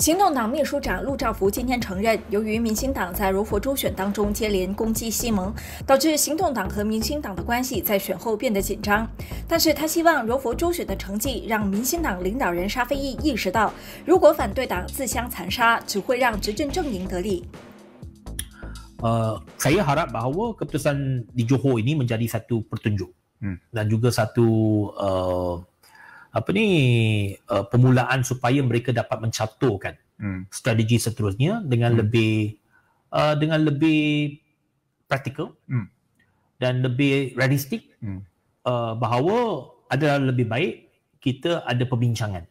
行动党秘书长陆兆福今天承认，由于民兴党在柔佛州选当中接连攻击西蒙，导致行动党和民兴党的关系在选后变得紧张。但是他希望柔佛州选的成绩让民兴党领导人沙菲益意识到，如果反对党自相残杀，只会让执政阵营得利。呃，saya harap bahawa keputusan di Johor ini menjadi satu pertunjuk，dan juga satu。apa ni uh, permulaan supaya mereka dapat mencaturkan hmm. strategi seterusnya dengan hmm. lebih uh, dengan lebih praktikal hmm. dan lebih realistik hmm. uh, bahawa adalah lebih baik kita ada perbincangan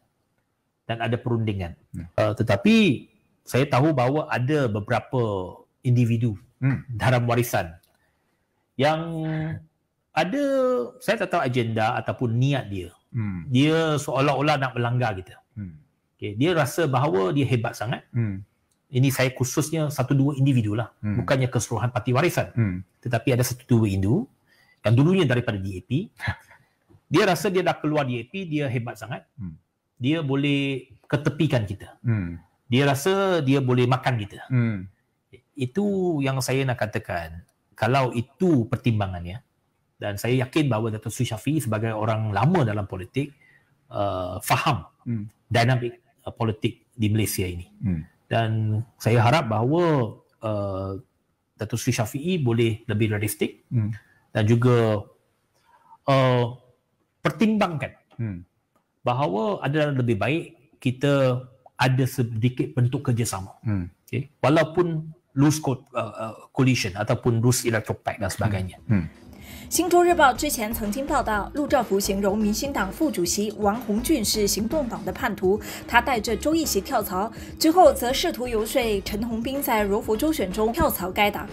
dan ada perundingan hmm. uh, tetapi saya tahu bahawa ada beberapa individu hmm. dalam warisan yang ada saya tak tahu agenda ataupun niat dia Hmm. Dia seolah-olah nak melanggar kita. Hmm. Okay. Dia rasa bahawa dia hebat sangat. Hmm. Ini saya khususnya satu dua individu lah. Hmm. Bukannya keseluruhan parti warisan. Hmm. Tetapi ada satu dua individu yang dulunya daripada DAP. dia rasa dia dah keluar DAP, dia hebat sangat. Hmm. Dia boleh ketepikan kita. Hmm. Dia rasa dia boleh makan kita. Hmm. Itu yang saya nak katakan. Kalau itu pertimbangannya, dan saya yakin bahawa Datuk Sri Syafiq sebagai orang lama dalam politik uh, faham hmm. dinamik uh, politik di Malaysia ini. Hmm. Dan saya harap bahawa uh, Dato' Sri Syafiq boleh lebih realistik hmm. dan juga uh, pertimbangkan hmm. bahawa adalah lebih baik kita ada sedikit bentuk kerjasama. Hmm. Okay. Walaupun loose uh, uh, coalition ataupun loose electoral dan sebagainya. Hmm. Hmm.《新洲日报》之前曾经报道，陆兆福形容民进党副主席王洪俊是行动党的叛徒，他带着周一席跳槽，之后则试图游说陈洪斌在罗佛州选中跳槽该党。